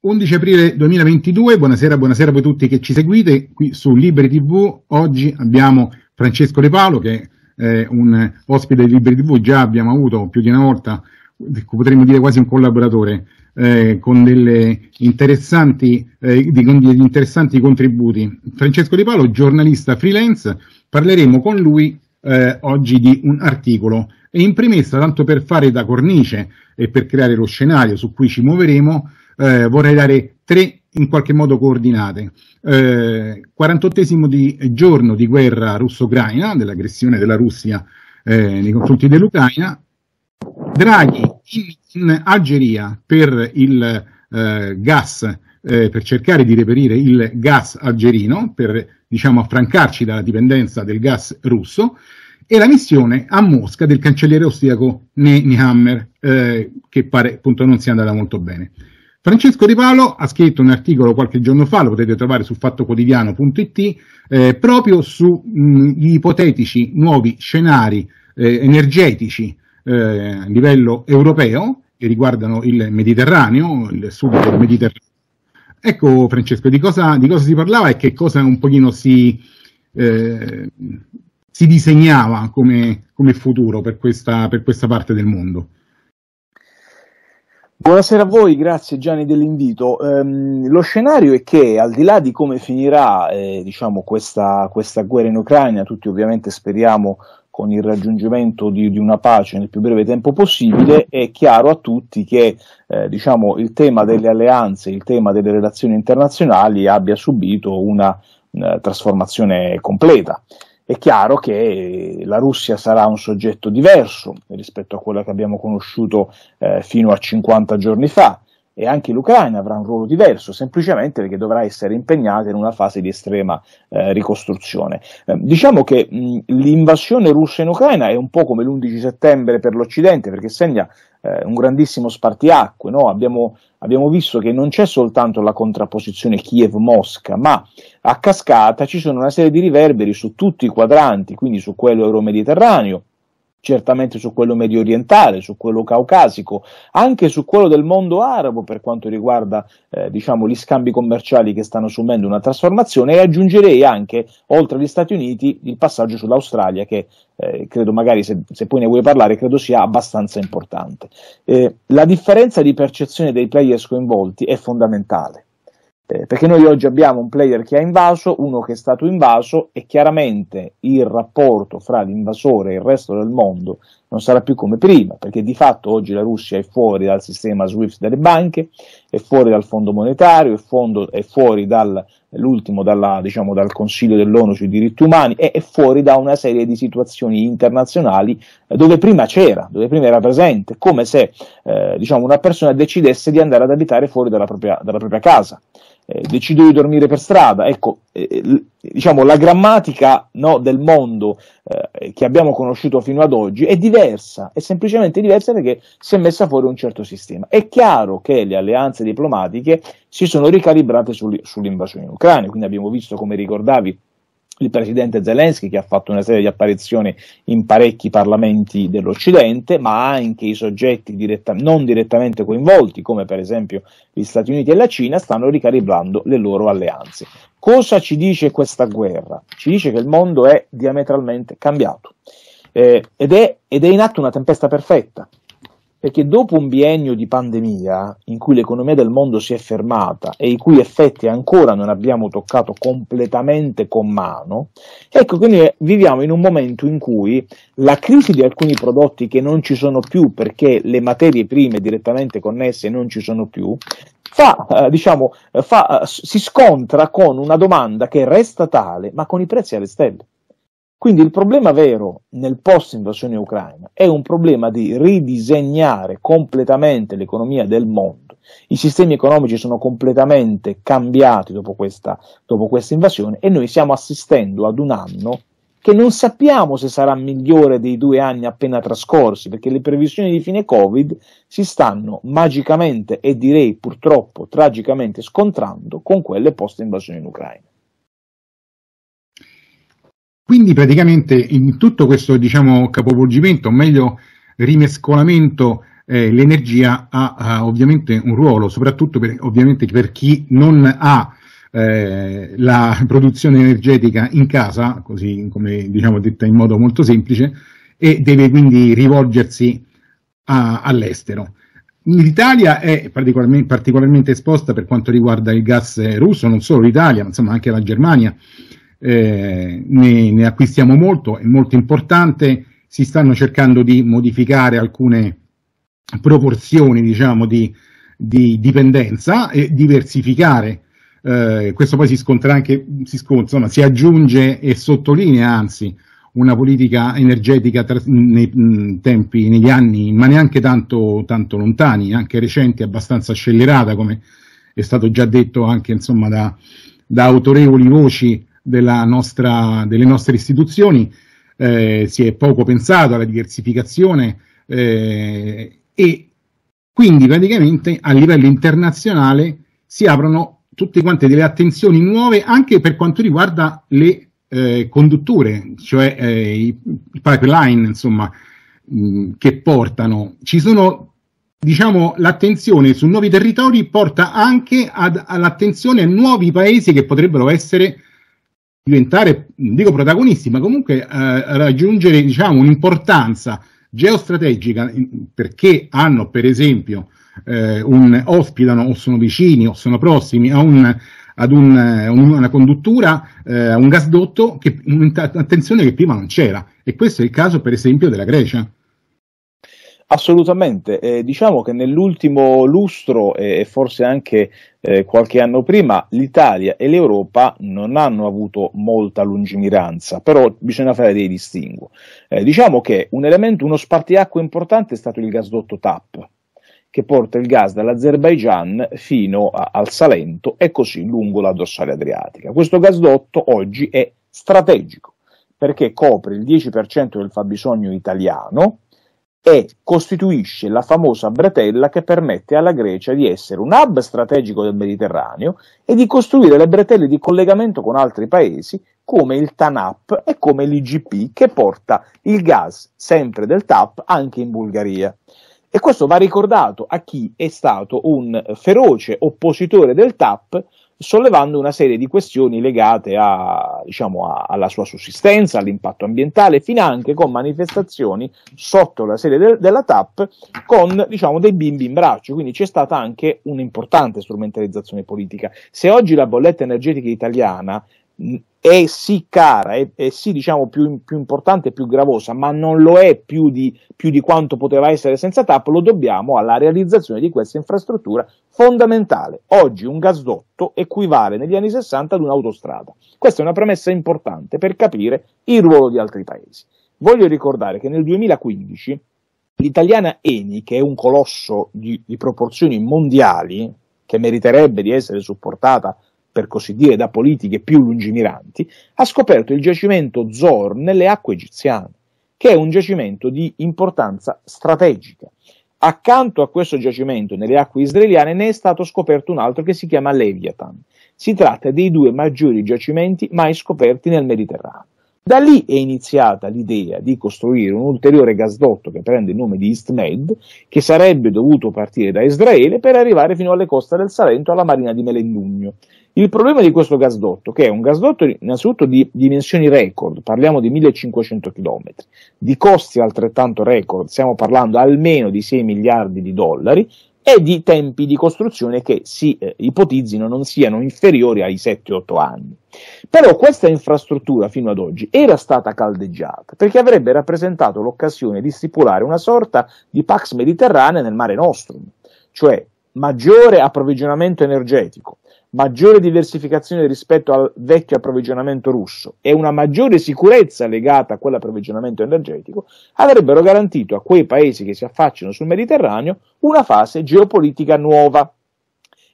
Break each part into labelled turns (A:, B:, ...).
A: 11 aprile 2022, buonasera, buonasera a voi tutti che ci seguite qui su Liberi TV. Oggi abbiamo Francesco De Palo che è un ospite di Liberi TV, già abbiamo avuto più di una volta, potremmo dire quasi un collaboratore, eh, con degli interessanti, eh, interessanti, contributi. Francesco De Palo, giornalista freelance, parleremo con lui eh, oggi di un articolo e in premessa, tanto per fare da cornice e per creare lo scenario su cui ci muoveremo, eh, vorrei dare tre in qualche modo coordinate. Eh, 48 giorno di guerra russo-ucraina, dell'aggressione della Russia eh, nei confronti dell'Ucraina, Draghi in, in, Algeria per il eh, gas, eh, per cercare di reperire il gas algerino, per diciamo, affrancarci dalla dipendenza del gas russo, e la missione a Mosca del cancelliere austriaco Nehammer, eh, che pare appunto non sia andata molto bene. Francesco Di Paolo ha scritto un articolo qualche giorno fa, lo potete trovare su fattoquotidiano.it, eh, proprio sugli ipotetici nuovi scenari eh, energetici eh, a livello europeo che riguardano il Mediterraneo, il sud del Mediterraneo. Ecco Francesco, di cosa, di cosa si parlava e che cosa un pochino si, eh, si disegnava come, come futuro per questa, per questa parte del mondo?
B: Buonasera a voi, grazie Gianni dell'invito. Um, lo scenario è che al di là di come finirà eh, diciamo, questa, questa, guerra in Ucraina, tutti ovviamente speriamo con il raggiungimento di, di, una pace nel più breve tempo possibile, è chiaro a tutti che eh, diciamo, il tema delle alleanze, il tema delle relazioni internazionali abbia subito una, una eh, trasformazione completa. È chiaro che la Russia sarà un soggetto diverso rispetto a quella che abbiamo conosciuto eh, fino a 50 giorni fa, e anche l'Ucraina avrà un ruolo diverso, semplicemente perché dovrà essere impegnata in una fase di estrema eh, ricostruzione. Eh, diciamo che mh, l'invasione russa in Ucraina è un po' come l'11 settembre per l'Occidente, perché segna eh, un grandissimo spartiacque. No? Abbiamo, abbiamo, visto che non c'è soltanto la contrapposizione Kiev-Mosca, ma a cascata ci sono una serie di riverberi su tutti i quadranti, quindi su quello euromediterraneo, certamente su quello medio orientale, su quello caucasico, anche su quello del mondo arabo per quanto riguarda eh, diciamo, gli scambi commerciali che stanno assumendo una trasformazione e aggiungerei anche, oltre agli Stati Uniti, il passaggio sull'Australia che eh, credo magari se, se, poi ne vuoi parlare credo sia abbastanza importante. Eh, la differenza di percezione dei players coinvolti è fondamentale eh, perché noi oggi abbiamo un player che ha invaso, uno che è stato invaso e chiaramente il rapporto fra l'invasore e il resto del mondo non sarà più come prima, perché di fatto oggi la Russia è fuori dal sistema SWIFT delle banche, è fuori dal fondo monetario, è, fondo, è fuori dall'ultimo diciamo, dal Consiglio dell'ONU sui diritti umani, è, è, fuori da una serie di situazioni internazionali eh, dove prima c'era, dove prima era presente, come se eh, diciamo, una persona decidesse di andare ad abitare fuori dalla propria, dalla propria casa eh, decido di dormire per strada. Ecco, eh, eh diciamo, la grammatica no, del mondo eh, che abbiamo conosciuto fino ad oggi è diversa, è semplicemente diversa perché si è messa fuori un certo sistema. È chiaro che le alleanze diplomatiche si sono ricalibrate sul, sull'invasione in Ucraina, quindi abbiamo visto, come ricordavi, il presidente Zelensky che ha fatto una serie di apparizioni in parecchi parlamenti dell'Occidente, ma anche i soggetti diretta, non direttamente coinvolti, come per esempio gli Stati Uniti e la Cina, stanno ricalibrando le loro alleanze. Cosa ci dice questa guerra? Ci dice che il mondo è diametralmente cambiato eh, ed, è, ed è in atto una tempesta perfetta. Perché dopo un biennio di pandemia in cui l'economia del mondo si è fermata e i cui effetti ancora non abbiamo toccato completamente con mano, ecco che noi viviamo in un momento in cui la crisi di alcuni prodotti che non ci sono più perché le materie prime direttamente connesse non ci sono più, fa, eh, diciamo, fa, eh, si scontra con una domanda che resta tale ma con i prezzi alle stelle. Quindi il problema vero nel post-invasione ucraina è un problema di ridisegnare completamente l'economia del mondo. I sistemi economici sono completamente cambiati dopo questa, dopo questa invasione e noi stiamo assistendo ad un anno che non sappiamo se sarà migliore dei due anni appena trascorsi, perché le previsioni di fine Covid si stanno magicamente e direi purtroppo tragicamente scontrando con quelle post-invasione in Ucraina.
A: Quindi praticamente in tutto questo diciamo, capovolgimento, o meglio rimescolamento, eh, l'energia ha, ha, ovviamente un ruolo, soprattutto per, per chi non ha eh, la produzione energetica in casa, così come diciamo detta in modo molto semplice, e deve quindi rivolgersi all'estero. L'Italia è particolarmente, particolarmente, esposta per quanto riguarda il gas russo, non solo l'Italia, ma anche la Germania, eh, ne, ne, acquistiamo molto, è molto importante, si stanno cercando di modificare alcune proporzioni diciamo, di, di dipendenza e diversificare. Eh, questo poi si scontra anche, si, scontra, insomma, si aggiunge e sottolinea anzi una politica energetica tra, nei tempi, negli anni, ma neanche tanto, tanto lontani, anche recenti, abbastanza scellerata, come è stato già detto anche insomma, da, da autorevoli voci della nostra, delle nostre istituzioni, eh, si è poco pensato alla diversificazione eh, e quindi praticamente a livello internazionale si aprono tutte quante delle attenzioni nuove anche per quanto riguarda le eh, condutture, cioè eh, i pipeline, insomma, mh, mm, che portano. Ci sono, diciamo, l'attenzione su nuovi territori porta anche ad, all'attenzione a nuovi paesi che potrebbero essere diventare, non dico protagonisti, ma comunque eh, raggiungere diciamo, un'importanza geostrategica perché hanno per esempio eh, un, ospitano o sono vicini o sono prossimi a un, ad un, eh, una conduttura, eh, un gasdotto, che, un'attenzione che prima non c'era. E questo è il caso per esempio della Grecia. Assolutamente, eh, diciamo
B: che nell'ultimo lustro e eh, forse anche eh, qualche anno prima l'Italia e l'Europa non hanno avuto molta lungimiranza, però bisogna fare dei distinguo. Eh, diciamo che un elemento, uno spartiacque importante è stato il gasdotto TAP, che porta il gas dall'Azerbaigian fino a, al Salento e così lungo la dorsale adriatica. Questo gasdotto oggi è strategico perché copre il 10% del fabbisogno italiano e costituisce la famosa bretella che permette alla Grecia di essere un hub strategico del Mediterraneo e di costruire le bretelle di collegamento con altri paesi come il TANAP e come l'IGP che porta il gas sempre del TAP anche in Bulgaria. E questo va ricordato a chi è stato un feroce oppositore del TAP sollevando una serie di questioni legate a, diciamo, a, alla sua sussistenza, all'impatto ambientale, fino anche con manifestazioni sotto la sede de- della TAP con diciamo, dei bimbi in braccio. Quindi c'è stata anche un'importante strumentalizzazione politica. Se oggi la bolletta energetica italiana è sì cara, è, è sì diciamo più, più, importante, più gravosa, ma non lo è più di, più di quanto poteva essere senza TAP, lo dobbiamo alla realizzazione di questa infrastruttura fondamentale. Oggi un gasdotto equivale negli anni 60 ad un'autostrada. Questa è una premessa importante per capire il ruolo di altri paesi. Voglio ricordare che nel 2015 l'italiana Eni, che è un colosso di, di proporzioni mondiali, che meriterebbe di essere supportata per così dire, da politiche più lungimiranti, ha scoperto il giacimento Zor nelle acque egiziane, che è un giacimento di importanza strategica. Accanto a questo giacimento nelle acque israeliane ne è stato scoperto un altro che si chiama Leviathan. Si tratta dei due maggiori giacimenti mai scoperti nel Mediterraneo. Da lì è iniziata l'idea di costruire un ulteriore gasdotto che prende il nome di Istmed, che sarebbe dovuto partire da Israele per arrivare fino alle coste del Salento alla marina di Melendugno. Il problema di questo gasdotto, che è un gasdotto innanzitutto di dimensioni record, parliamo di 1500 km, di costi altrettanto record, stiamo parlando almeno di 6 miliardi di dollari, e di tempi di costruzione che si eh, ipotizzino non siano inferiori ai 7-8 anni. Però questa infrastruttura fino ad oggi era stata caldeggiata perché avrebbe rappresentato l'occasione di stipulare una sorta di Pax Mediterranea nel Mare Nostrum, cioè maggiore approvvigionamento energetico, maggiore diversificazione rispetto al vecchio approvvigionamento russo e una maggiore sicurezza legata a quell'approvvigionamento energetico avrebbero garantito a quei paesi che si affacciano sul Mediterraneo una fase geopolitica nuova.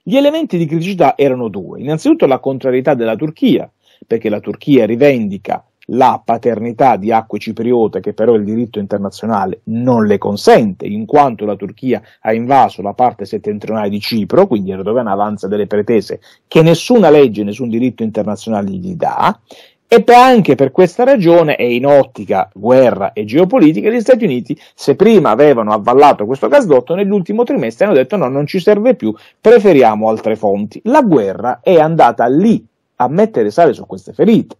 B: Gli elementi di criticità erano due. Innanzitutto la contrarietà della Turchia, perché la Turchia rivendica la paternità di acque cipriote, che però il diritto internazionale non le consente in quanto la Turchia ha invaso la parte settentrionale di Cipro, quindi Erdogan avanza delle pretese che nessuna legge, nessun diritto internazionale gli dà e anche per questa ragione e in ottica guerra e geopolitica gli Stati Uniti se prima avevano avvallato questo gasdotto nell'ultimo trimestre hanno detto no non ci serve più preferiamo altre fonti la guerra è andata lì a mettere sale su queste ferite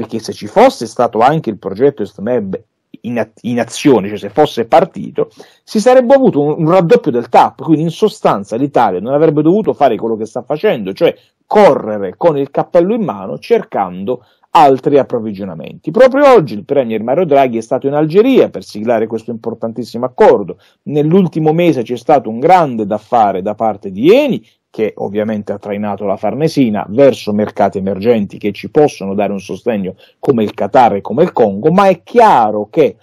B: perché se ci fosse stato anche il progetto SMEB in, in, azione, cioè se fosse partito, si sarebbe avuto un, un raddoppio del TAP, quindi in sostanza l'Italia non avrebbe dovuto fare quello che sta facendo, cioè correre con il cappello in mano cercando altri approvvigionamenti. Proprio oggi il Premier Mario Draghi è stato in Algeria per siglare questo importantissimo accordo. Nell'ultimo mese c'è stato un grande da fare da parte di Eni, che ovviamente ha trainato la Farnesina, verso mercati emergenti che ci possono dare un sostegno come il Qatar e come il Congo, ma è chiaro che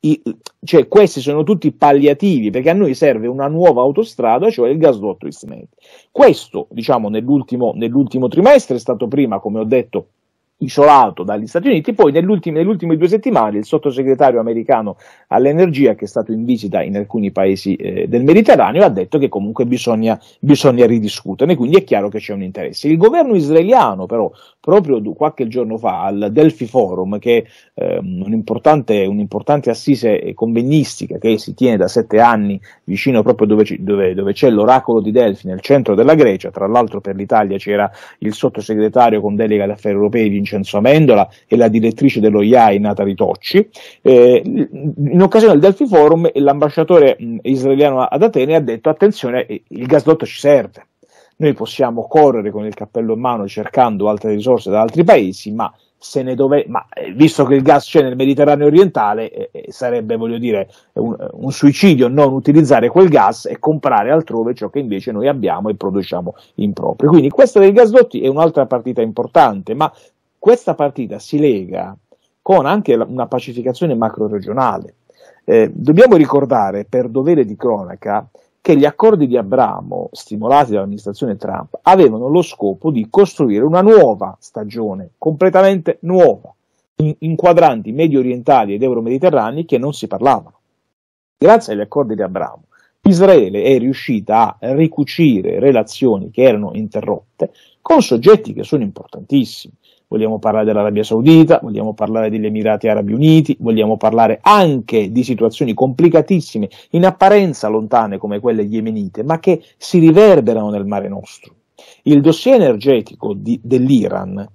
B: i, cioè, questi sono tutti palliativi perché a noi serve una nuova autostrada, cioè il gasdotto Istmet. Questo, diciamo, nell'ultimo, nell'ultimo trimestre è stato prima, come ho detto, isolato dagli Stati Uniti. Poi nell'ultime, nelle ultime due settimane il sottosegretario americano all'energia, che è stato in visita in alcuni paesi eh, del Mediterraneo, ha detto che comunque bisogna, bisogna ridiscuterne, quindi è chiaro che c'è un interesse. Il governo israeliano però, proprio qualche giorno fa al Delphi Forum, che è eh, un'importante, un'importante assise convegnistica che si tiene da sette anni vicino proprio dove, dove, dove c'è l'oracolo di Delphi, nel centro della Grecia, tra l'altro per l'Italia c'era il sottosegretario con delega agli affari europei Vincenzo Amendola e la direttrice dello IAI Nata Ritocci. Eh, in occasione del Delphi Forum l'ambasciatore mm, israeliano ad Atene ha detto attenzione, eh, il gasdotto ci serve. Noi possiamo correre con il cappello in mano cercando altre risorse da altri paesi, ma se ne dove, ma eh, visto che il gas c'è nel Mediterraneo orientale, eh, eh, sarebbe, voglio dire, un, un, suicidio non utilizzare quel gas e comprare altrove ciò che invece noi abbiamo e produciamo in proprio. Quindi questa dei gasdotti è un'altra partita importante, ma questa partita si lega con anche la, una pacificazione macro-regionale. Eh, dobbiamo ricordare, per dovere di cronaca, che gli accordi di Abramo, stimolati dall'amministrazione Trump, avevano lo scopo di costruire una nuova stagione, completamente nuova, in, in quadranti medio orientali ed euromediterranei che non si parlavano. Grazie agli accordi di Abramo, Israele è riuscita a ricucire relazioni che erano interrotte con soggetti che sono importantissimi vogliamo parlare dell'Arabia Saudita, vogliamo parlare degli Emirati Arabi Uniti, vogliamo parlare anche di situazioni complicatissime, in apparenza lontane come quelle yemenite, ma che si riverberano nel mare nostro. Il dossier energetico di, dell'Iran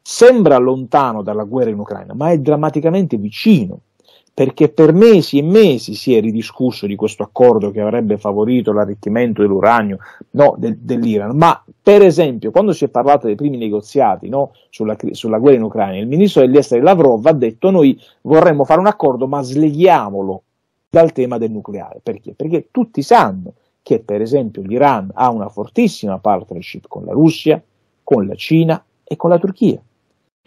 B: sembra lontano dalla guerra in Ucraina, ma è drammaticamente vicino perché per mesi e mesi si è ridiscusso di questo accordo che avrebbe favorito l'arricchimento dell'uranio no, de, dell'Iran, ma per esempio quando si è parlato dei primi negoziati no, sulla, sulla, guerra in Ucraina, il ministro degli esteri Lavrov ha detto noi vorremmo fare un accordo ma sleghiamolo dal tema del nucleare, perché? Perché tutti sanno che per esempio l'Iran ha una fortissima partnership con la Russia, con la Cina e con la Turchia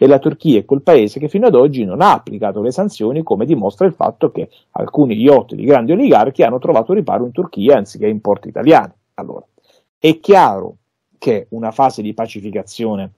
B: e la Turchia è quel paese che fino ad oggi non ha applicato le sanzioni come dimostra il fatto che alcuni yacht di grandi oligarchi hanno trovato riparo in Turchia anziché in porti italiani. Allora, è chiaro che una fase di pacificazione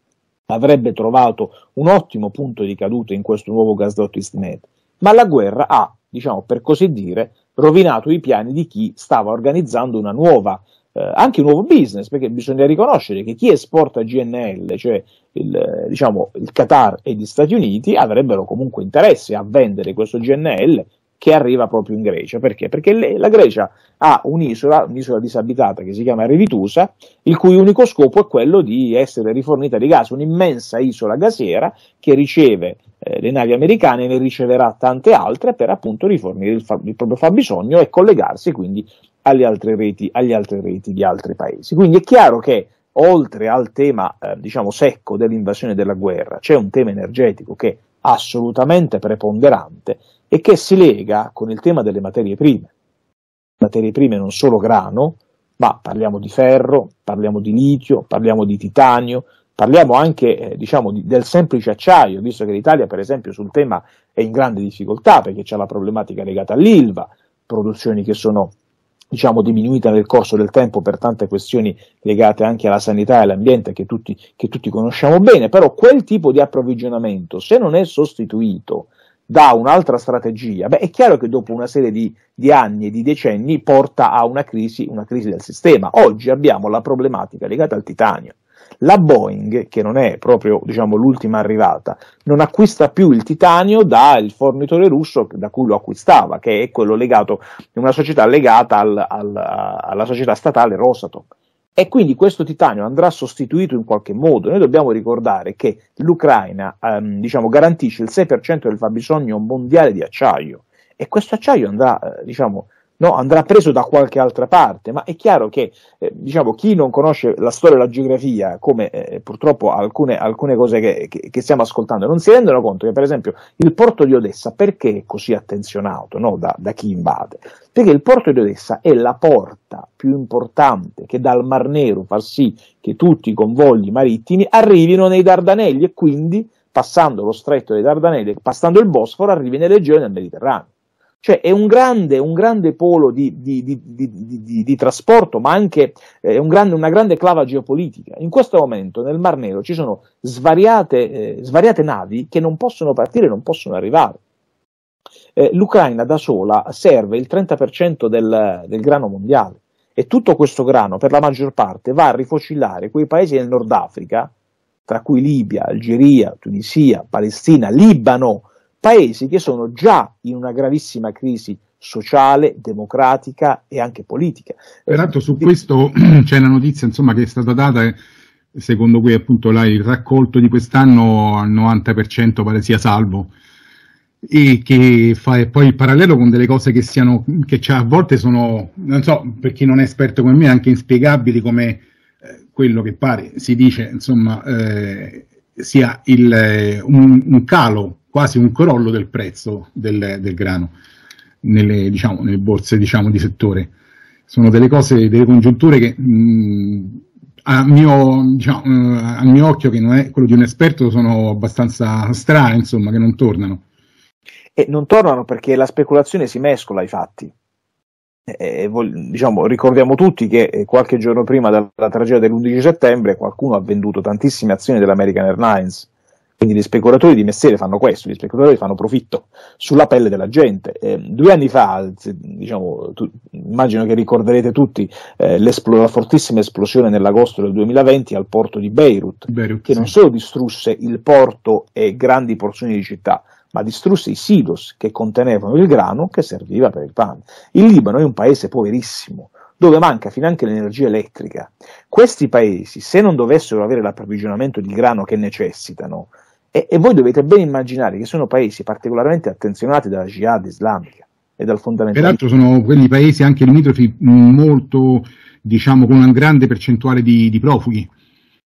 B: avrebbe trovato un ottimo punto di caduta in questo nuovo gasdotto Istmed, ma la guerra ha, diciamo per così dire, rovinato i piani di chi stava organizzando una nuova eh, anche un nuovo business, perché bisogna riconoscere che chi esporta GNL, cioè il, diciamo, il Qatar e gli Stati Uniti avrebbero comunque interesse a vendere questo GNL che arriva proprio in Grecia. Perché? Perché le, la Grecia ha un'isola, un'isola disabitata che si chiama Rivitusa, il cui unico scopo è quello di essere rifornita di gas, un'immensa isola gasiera che riceve eh, le navi americane e ne riceverà tante altre per appunto rifornire il, fa, il proprio fabbisogno e collegarsi quindi alle altre reti, agli altri reti di altri paesi. Quindi è chiaro che oltre al tema eh, diciamo secco dell'invasione della guerra, c'è un tema energetico che è assolutamente preponderante e che si lega con il tema delle materie prime. Materie prime non solo grano, ma parliamo di ferro, parliamo di litio, parliamo di titanio, parliamo anche eh, diciamo, di, del semplice acciaio, visto che l'Italia per esempio sul tema è in grande difficoltà perché c'è la problematica legata all'ILVA, produzioni che sono diciamo, diminuita nel corso del tempo per tante questioni legate anche alla sanità e all'ambiente che tutti, che tutti conosciamo bene, però quel tipo di approvvigionamento, se non è sostituito da un'altra strategia, beh, è chiaro che dopo una serie di, di, anni e di decenni porta a una crisi, una crisi del sistema. Oggi abbiamo la problematica legata al titanio la Boeing, che non è proprio diciamo, l'ultima arrivata, non acquista più il titanio dal fornitore russo da cui lo acquistava, che è quello legato, una società legata al, al, alla società statale Rosatom. E quindi questo titanio andrà sostituito in qualche modo. Noi dobbiamo ricordare che l'Ucraina ehm, diciamo, garantisce il 6% del fabbisogno mondiale di acciaio e questo acciaio andrà eh, diciamo, No, andrà preso da qualche altra parte, ma è chiaro che eh, diciamo, chi non conosce la storia e la geografia, come eh, purtroppo alcune, alcune cose che, che, che, stiamo ascoltando, non si rendono conto che per esempio il porto di Odessa perché è così attenzionato no, da, da chi invade? Perché il porto di Odessa è la porta più importante che dal Mar Nero fa sì che tutti i convogli marittimi arrivino nei Dardanelli e quindi passando lo stretto dei Dardanelli, passando il Bosforo, arrivi nelle regioni del Mediterraneo. Cioè è un grande, un grande polo di, di, di, di, trasporto, ma anche eh, un grande, una grande clava geopolitica. In questo momento nel Mar Nero ci sono svariate, eh, svariate navi che non possono partire, non possono arrivare. Eh, L'Ucraina da sola serve il 30% del, del grano mondiale e tutto questo grano, per la maggior parte, va a rifocillare quei paesi del Nord Africa, tra cui Libia, Algeria, Tunisia, Palestina, Libano, paesi che sono già in una gravissima crisi sociale, democratica e anche politica.
A: Peraltro su questo c'è una notizia insomma, che è stata data, secondo cui appunto là, il raccolto di quest'anno al 90% pare sia salvo e che fa poi il parallelo con delle cose che, siano, che a volte sono, non so, per chi non è esperto come me, anche inspiegabili come eh, quello che pare si dice, insomma, eh, sia il, eh, un, un calo quasi un crollo del prezzo del, del grano nelle, diciamo, nelle borse diciamo, di settore. Sono delle cose, delle congiunture che mh, mm, a mio, diciamo, eh, a mio, occhio, che non è quello di un esperto, sono abbastanza strane, insomma, che non tornano. E non
B: tornano perché la speculazione si mescola ai fatti. E, diciamo, ricordiamo tutti che eh, qualche giorno prima della tragedia dell'11 settembre qualcuno ha venduto tantissime azioni dell'American Airlines quindi gli speculatori di mestiere fanno questo, gli speculatori fanno profitto sulla pelle della gente. Eh, due anni fa, diciamo, tu, immagino che ricorderete tutti eh, la fortissima esplosione nell'agosto del 2020 al porto di Beirut, Beirut che sì. non solo distrusse il porto e grandi porzioni di città, ma distrusse i silos che contenevano il grano che serviva per il pane. Il Libano è un paese poverissimo, dove manca finanche l'energia elettrica. Questi paesi, se non dovessero avere l'approvvigionamento di grano che necessitano, e, e voi dovete ben immaginare che sono paesi particolarmente attenzionati dalla jihad islamica e dal fondamentalismo. Peraltro
A: sono quelli paesi anche limitrofi molto, diciamo, con una grande percentuale di, di profughi.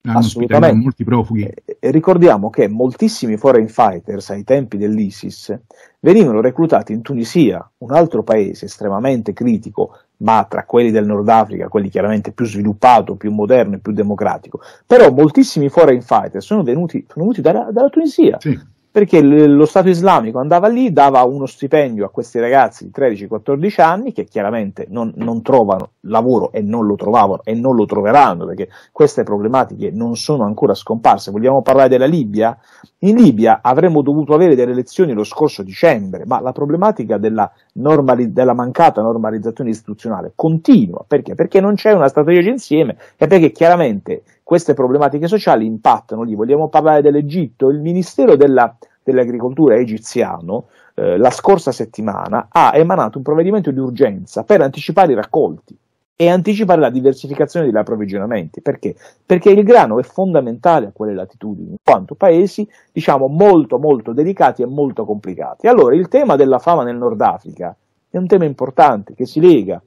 A: Hanno Assolutamente. molti profughi.
B: e ricordiamo che moltissimi foreign fighters ai tempi dell'ISIS venivano reclutati in Tunisia, un altro paese estremamente critico ma tra quelli del Nord Africa, quelli chiaramente più sviluppato, più moderno e più democratico. Però moltissimi foreign fighters sono venuti, sono venuti dalla, dalla Tunisia. Sì perché lo Stato islamico andava lì, dava uno stipendio a questi ragazzi di 13-14 anni che chiaramente non, non, trovano lavoro e non lo trovavano e non lo troveranno perché queste problematiche non sono ancora scomparse. Vogliamo parlare della Libia? In Libia avremmo dovuto avere delle elezioni lo scorso dicembre, ma la problematica della, normali- della mancata normalizzazione istituzionale continua. Perché? Perché non c'è una strategia insieme e perché chiaramente queste problematiche sociali impattano lì. Vogliamo parlare dell'Egitto? Il Ministero della, dell'Agricoltura egiziano eh, la scorsa settimana ha emanato un provvedimento di urgenza per anticipare i raccolti e anticipare la diversificazione degli approvvigionamenti. Perché? Perché il grano è fondamentale a quelle latitudini, in quanto paesi, diciamo, molto molto delicati e molto complicati. Allora, il tema della fama nel Nord Africa è un tema importante che si lega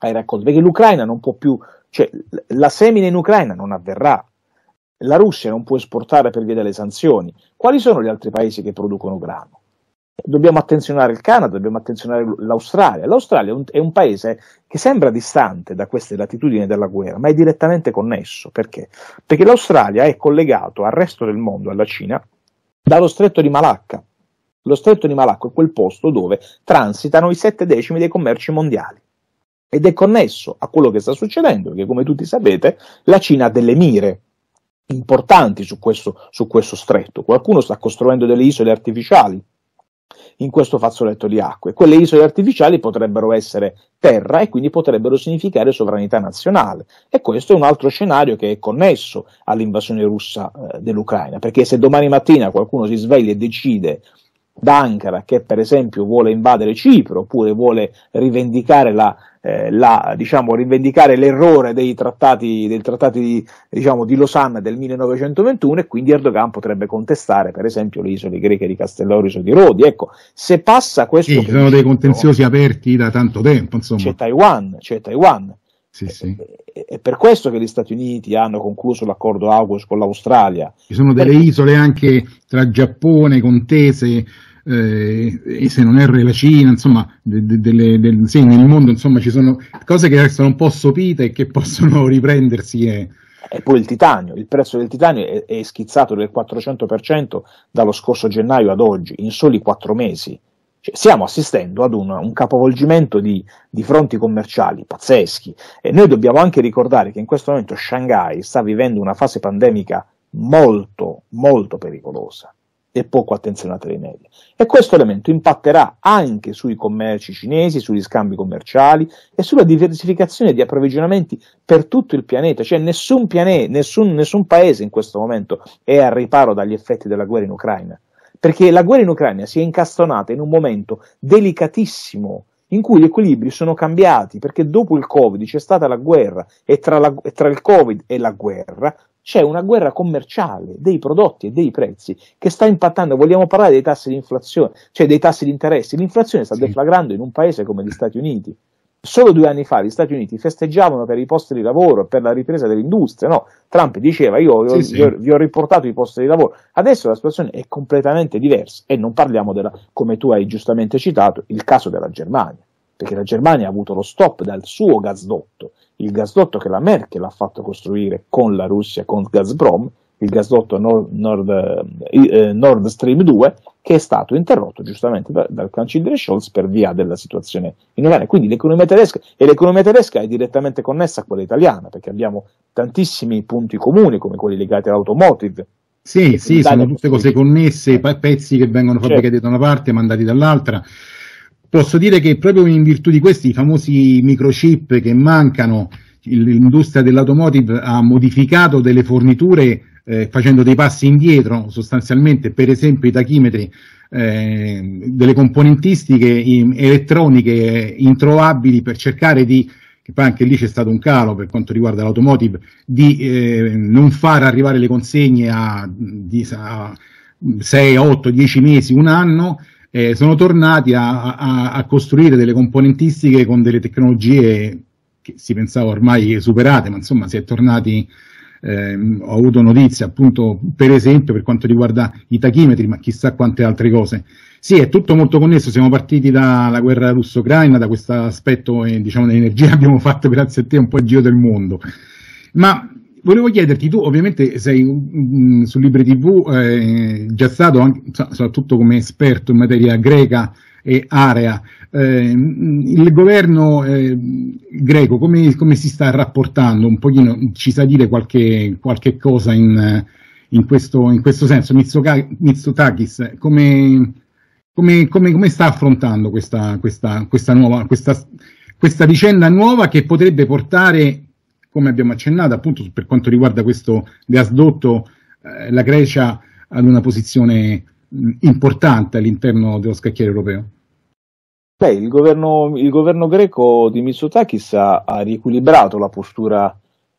B: ai raccolti, perché l'Ucraina non può più cioè, la semina in Ucraina non avverrà, la Russia non può esportare per via delle sanzioni. Quali sono gli altri paesi che producono grano? Dobbiamo attenzionare il Canada, dobbiamo attenzionare l'Australia. L'Australia è un, è un paese che sembra distante da queste latitudini della guerra, ma è direttamente connesso. Perché? Perché l'Australia è collegato al resto del mondo, alla Cina, dallo stretto di Malacca. Lo stretto di Malacca è quel posto dove transitano i sette decimi dei commerci mondiali ed è connesso a quello che sta succedendo, perché come tutti sapete la Cina ha delle mire importanti su questo, su questo stretto. Qualcuno sta costruendo delle isole artificiali in questo fazzoletto di acque. Quelle isole artificiali potrebbero essere terra e quindi potrebbero significare sovranità nazionale. E questo è un altro scenario che è connesso all'invasione russa eh, dell'Ucraina, perché se domani mattina qualcuno si sveglia e decide da Ankara che per esempio vuole invadere Cipro oppure vuole rivendicare la, eh, la, diciamo, rivendicare l'errore dei trattati, dei trattati di, diciamo, di, Losanna del 1921 e quindi Erdogan potrebbe contestare per esempio le isole greche di Castelloriso e di Rodi. Ecco, se passa
A: questo... Sì, ci sono dei contenziosi aperti da tanto tempo, insomma. C'è
B: Taiwan, c'è Taiwan. Sì, sì. È per questo che gli Stati Uniti hanno concluso l'accordo AUKUS con l'Australia. Ci
A: sono delle Perché... isole anche tra Giappone, Contese, eh, e se non erro la Cina, insomma, de, de, de, de sì, nel mondo insomma, ci sono cose che restano un po' sopite e che possono riprendersi. Eh.
B: E... e poi il titanio, il prezzo del titanio è, è schizzato del 400% dallo scorso gennaio ad oggi, in soli quattro mesi. Cioè, stiamo assistendo ad un, un capovolgimento di, di, fronti commerciali pazzeschi e noi dobbiamo anche ricordare che in questo momento Shanghai sta vivendo una fase pandemica molto, molto pericolosa e poco attenzionata dai media. E questo elemento impatterà anche sui commerci cinesi, sugli scambi commerciali e sulla diversificazione di approvvigionamenti per tutto il pianeta. Cioè nessun, pianeta, nessun, nessun paese in questo momento è al riparo dagli effetti della guerra in Ucraina perché la guerra in Ucraina si è incastonata in un momento delicatissimo in cui gli equilibri sono cambiati, perché dopo il Covid c'è stata la guerra e tra, la, tra il Covid e la guerra c'è una guerra commerciale dei prodotti e dei prezzi che sta impattando, vogliamo parlare dei tassi di inflazione, cioè dei tassi di interesse, l'inflazione sta sì. deflagrando in un paese come gli Stati Uniti, Solo due anni fa gli Stati Uniti festeggiavano per i posti di lavoro e per la ripresa dell'industria, no? Trump diceva io, sì, io sì. vi, ho, vi ho riportato i posti di lavoro, adesso la situazione è completamente diversa e non parliamo della, come tu hai giustamente citato, il caso della Germania, perché la Germania ha avuto lo stop dal suo gasdotto, il gasdotto che la Merkel ha fatto costruire con la Russia, con Gazprom, il gasdotto Nord, Nord, eh, eh, Nord Stream 2, che è stato interrotto giustamente da, dal cancelliere Scholz per via della situazione in Ucraina. Quindi l'economia tedesca, e l'economia tedesca è direttamente connessa a quella italiana, perché abbiamo tantissimi punti comuni, come quelli legati all'automotive,
A: sì, sì, sono tutte cose connesse, eh. pezzi che vengono certo. fabbricati da una parte e mandati dall'altra. Posso dire che proprio in virtù di questi famosi microchip che mancano, l'industria dell'automotive ha modificato delle forniture eh, facendo dei passi indietro sostanzialmente, per esempio i tachimetri eh, delle componentistiche in, elettroniche introvabili per cercare di che poi anche lì c'è stato un calo per quanto riguarda l'automotive, di eh, non far arrivare le consegne a, di, a 6, 8, 10 mesi, un anno, eh, sono tornati a, a, a, costruire delle componentistiche con delle tecnologie che si pensava ormai superate, ma insomma si è tornati eh, ho avuto notizie appunto per esempio per quanto riguarda i tachimetri, ma chissà quante altre cose. Sì, è tutto molto connesso, siamo partiti dalla guerra russo-ucraina, da questo aspetto eh, diciamo, dell'energia abbiamo fatto grazie a te un po' il giro del mondo. Ma volevo chiederti, tu ovviamente sei mh, mm, mm, su Libre TV eh, già stato, anche, soprattutto come esperto in materia greca e area, eh, il governo eh, greco come, come, si sta rapportando? Un pochino ci sa dire qualche, qualche cosa in, in, questo, in, questo, senso? Mitsotakis, come, come, come sta affrontando questa, questa, questa, nuova, questa, vicenda nuova che potrebbe portare, come abbiamo accennato appunto per quanto riguarda questo gasdotto, eh, la Grecia ad una posizione importante all'interno dello scacchiere europeo?
B: Beh, il governo, il governo greco di Mitsotakis ha, ha riequilibrato la postura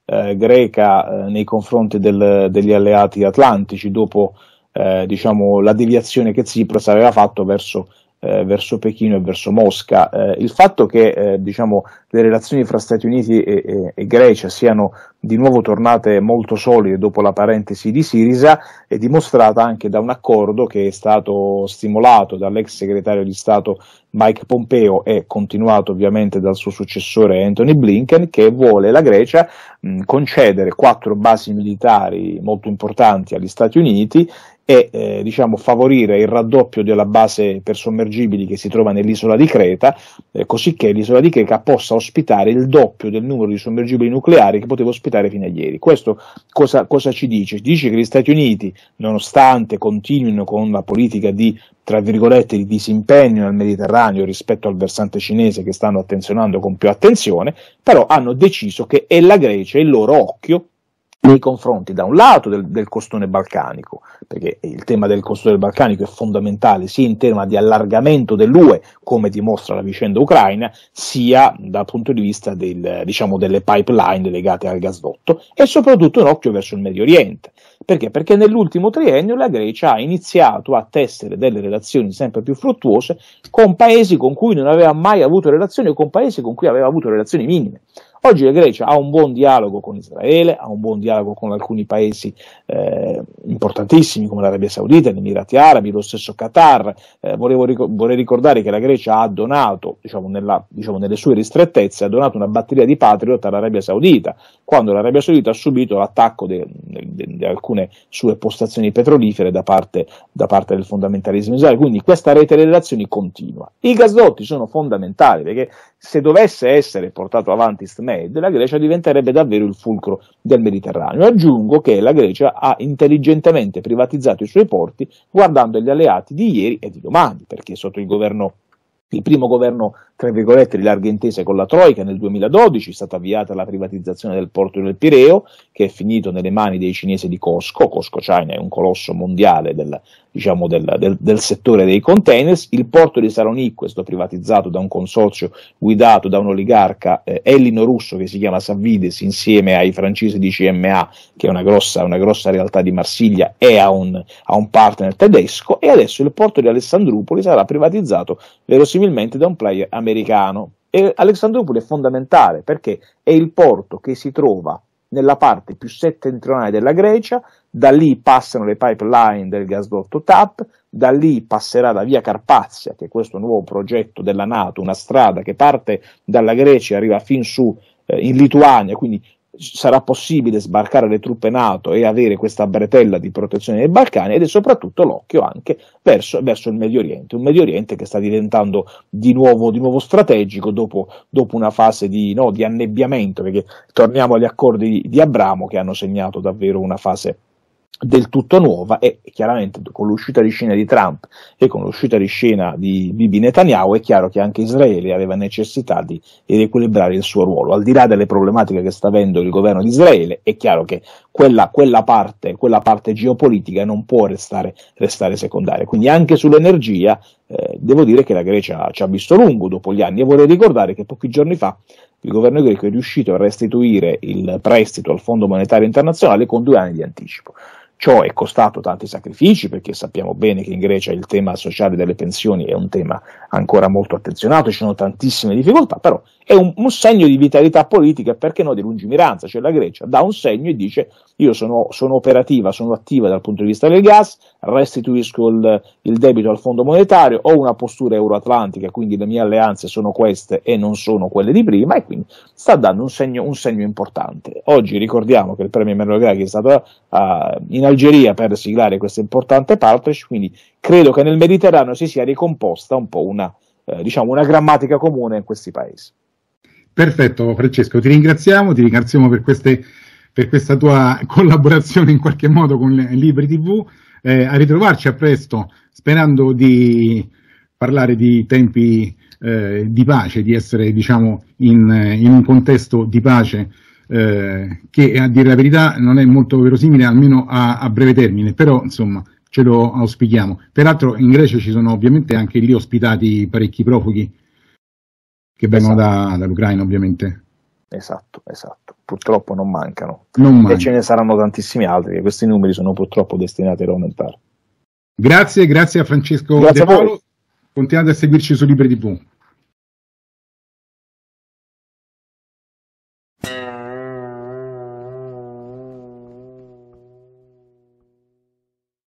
B: eh, greca eh, nei confronti del, degli alleati atlantici dopo eh, diciamo, la deviazione che Tsipras aveva fatto verso, eh, verso Pechino e verso Mosca. Eh, il fatto che eh, diciamo, le relazioni fra Stati Uniti e, e, e, Grecia siano di nuovo tornate molto solide dopo la parentesi di Sirisa è dimostrata anche da un accordo che è stato stimolato dall'ex segretario di Stato Mike Pompeo è continuato ovviamente dal suo successore Anthony Blinken che vuole la Grecia mh, concedere quattro basi militari molto importanti agli Stati Uniti e eh, diciamo, favorire il raddoppio della base per sommergibili che si trova nell'isola di Creta, eh, così che l'isola di Creta possa ospitare il doppio del numero di sommergibili nucleari che poteva ospitare fino a ieri. Questo cosa, cosa ci dice? Dice che gli Stati Uniti, nonostante continuino con la politica di tra virgolette, di disimpegno nel Mediterraneo rispetto al versante cinese che stanno attenzionando con più attenzione, però hanno deciso che è la Grecia il loro occhio nei confronti da un lato del, del, costone balcanico, perché il tema del costone balcanico è fondamentale sia in tema di allargamento dell'UE, come dimostra la vicenda ucraina, sia dal punto di vista del, diciamo, delle pipeline legate al gasdotto e soprattutto un occhio verso il Medio Oriente. Perché? Perché nell'ultimo triennio la Grecia ha iniziato a tessere delle relazioni sempre più fruttuose con paesi con cui non aveva mai avuto relazioni o con paesi con cui aveva avuto relazioni minime. Oggi la Grecia ha un buon dialogo con Israele, ha un buon dialogo con alcuni paesi eh, importantissimi come l'Arabia Saudita, gli Emirati Arabi, lo stesso Qatar. Eh, volevo, vorrei ricordare che la Grecia ha donato, diciamo, nella, diciamo, nelle sue ristrettezze, ha donato una batteria di Patriot all'Arabia Saudita, quando l'Arabia Saudita ha subito l'attacco di alcune sue postazioni petrolifere da parte, da parte del fondamentalismo israeliano. Quindi questa rete delle relazioni continua. I gasdotti sono fondamentali perché se dovesse essere portato avanti Stmet, ed, la Grecia diventerebbe davvero il fulcro del Mediterraneo. Aggiungo che la Grecia ha intelligentemente privatizzato i suoi porti guardando gli alleati di ieri e di domani, perché sotto il governo il primo governo tra virgolette, di larghe intese con la Troica nel 2012, è stata avviata la privatizzazione del porto del Pireo, che è finito nelle mani dei cinesi di Cosco, Cosco China è un colosso mondiale del, diciamo, del, del, del settore dei containers, il porto di Salonicco è stato privatizzato da un consorzio guidato da un oligarca eh, ellino-russo che si chiama Savides insieme ai francesi di CMA, che è una grossa, una grossa realtà di Marsiglia, e a un, a un partner tedesco, e adesso il porto di Alessandrupoli sarà privatizzato verosimilmente da un player americano americano. E Alexandropoli è fondamentale perché è il porto che si trova nella parte più settentrionale della Grecia, da lì passano le pipeline del gasdotto TAP, da lì passerà la via Carpazia, che è questo nuovo progetto della Nato, una strada che parte dalla Grecia e arriva fin su eh, in Lituania, quindi sarà possibile sbarcare le truppe NATO e avere questa bretella di protezione dei Balcani ed è soprattutto l'occhio anche verso, verso il Medio Oriente, un Medio Oriente che sta diventando di nuovo, di nuovo strategico dopo, dopo, una fase di, no, di, annebbiamento, perché torniamo agli accordi di, di Abramo che hanno segnato davvero una fase di del tutto nuova e chiaramente con l'uscita di scena di Trump e con l'uscita di scena di Bibi Netanyahu è chiaro che anche Israele aveva necessità di riequilibrare il suo ruolo, al di là delle problematiche che sta avendo il governo di Israele è chiaro che quella, quella, parte, quella parte, geopolitica non può restare, restare secondaria, quindi anche sull'energia eh, devo dire che la Grecia ci ha visto lungo dopo gli anni e vorrei ricordare che pochi giorni fa il governo greco è riuscito a restituire il prestito al Fondo Monetario Internazionale con due anni di anticipo Ciò è costato tanti sacrifici perché sappiamo bene che in Grecia il tema sociale delle pensioni è un tema ancora molto attenzionato, ci sono tantissime difficoltà, però è un, un segno di vitalità politica, perché no, di lungimiranza, cioè la Grecia dà un segno e dice io sono, sono operativa, sono attiva dal punto di vista del gas, restituisco il, il debito al fondo monetario, ho una postura euroatlantica, quindi le mie alleanze sono queste e non sono quelle di prima e quindi sta dando un segno, un segno importante. Oggi ricordiamo che il premio Merlo Draghi è stato uh, in Algeria per siglare questa importante partnership, quindi credo che nel Mediterraneo si sia ricomposta un po' una,
A: eh, diciamo una grammatica comune in questi paesi. Perfetto Francesco, ti ringraziamo, ti ringraziamo per, queste, per questa tua collaborazione in qualche modo con Libri TV, eh, a ritrovarci a presto, sperando di parlare di tempi eh, di pace, di essere diciamo in, eh, in un contesto di pace eh, che a dire la verità non è molto verosimile almeno a, a breve termine, però insomma ce lo auspichiamo. Peraltro in Grecia ci sono ovviamente anche lì ospitati parecchi profughi che vengono esatto. da, dall'Ucraina ovviamente. Esatto, esatto,
B: purtroppo non mancano. non mancano. E ce ne saranno tantissimi altri, che questi numeri sono purtroppo destinati ad
A: aumentare. Grazie, grazie a Francesco grazie De Paolo. Continuate a seguirci su Libre TV.